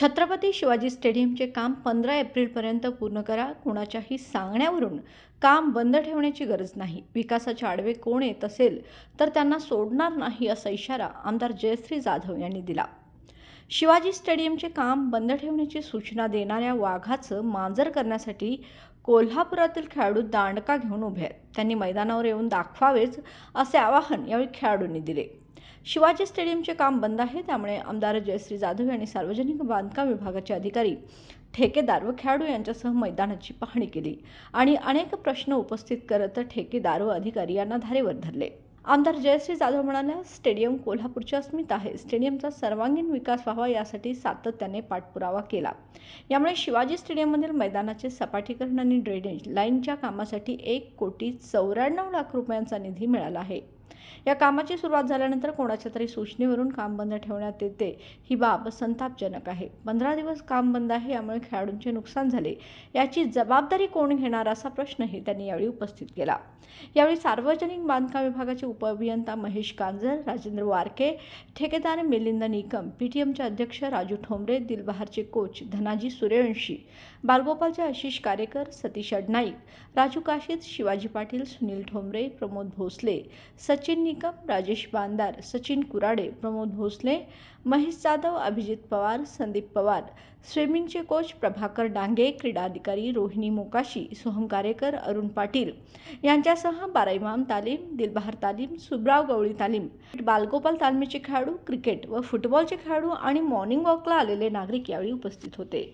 छत्रपती शिवाजी स्टेडियमचे काम पंधरा एप्रिलपर्यंत पूर्ण करा कोणाच्याही सांगण्यावरून काम बंद ठेवण्याची गरज नाही विकासाचे आडवे कोण येत असेल तर त्यांना सोडणार नाही असा इशारा आमदार जयश्री जाधव यांनी दिला शिवाजी स्टेडियमचे काम बंद ठेवण्याची सूचना देणाऱ्या वाघाचं मांजर करण्यासाठी कोल्हापुरातील खेळाडू दांडका घेऊन उभे आहेत त्यांनी मैदानावर येऊन दाखवावेच असे आवाहन यावेळी खेळाडूंनी दिले शिवाजी स्टेडियमचे काम बंद आहे त्यामुळे आमदार जयश्री जाधव यांनी सार्वजनिक बांधकाम विभागाचे अधिकारी ठेकेदार व खेळाडू यांच्यासह मैदानाची पाहणी केली आणि अनेक प्रश्न उपस्थित करत ठेकेदार व अधिकारी यांना धारेवर धरले आमदार जयश्री जाधव म्हणाल्या स्टेडियम कोल्हापूरच्या अस्मिता आहे स्टेडियमचा सर्वांगीण विकास व्हावा यासाठी सातत्याने पाठपुरावा केला यामुळे शिवाजी स्टेडियममधील मैदानाचे सपाटीकरण आणि ड्रेनेज लाईनच्या कामासाठी एक कोटी चौऱ्याण्णव लाख रुपयांचा निधी मिळाला आहे या कामाची सुरुवात झाल्यानंतर कोणाच्या तरी सूचनेवरून काम बंद ठेवण्यात येते ही बाब संतापजनक आहे पंधरा दिवस काम बंद आहे यामुळे खेळाडूंचे नुकसान झाले याची जबाबदारी कोण घेणार असा प्रश्नही त्यांनी यावेळी उपस्थित केला यावेळी सार्वजनिक बांधकाम विभागाचे अभियंता महेश कांजर राजेंद्र वारके ठेकेदार मिलिंद निकम पीटीएमचे अध्यक्ष राजू ठोंबरे दिलबहारचे कोच धनाजी सूर्यवंशी बालगोपालचे आशिष कारेकर सतीश अडनाईक राजू काशीद शिवाजी पाटील सुनील ठोंबरे प्रमोद भोसले सचिन सचिन निकम राजेश बांदार सचिन कुराडे प्रमोद भोसले महेश जाधव अभिजित पवार संदीप पवार स्विमिंगचे कोच प्रभाकर डांगे क्रीडा अधिकारी रोहिणी मोकाशी सोहम कारेकर अरुण पाटील यांच्यासह बाराईमाम तालीम दिलबहार तालीम सुब्राव गवळी तालीम बालगोपाल तालमीचे खेळाडू क्रिकेट व फुटबॉलचे खेळाडू आणि मॉर्निंग वॉकला आलेले नागरिक यावेळी उपस्थित होते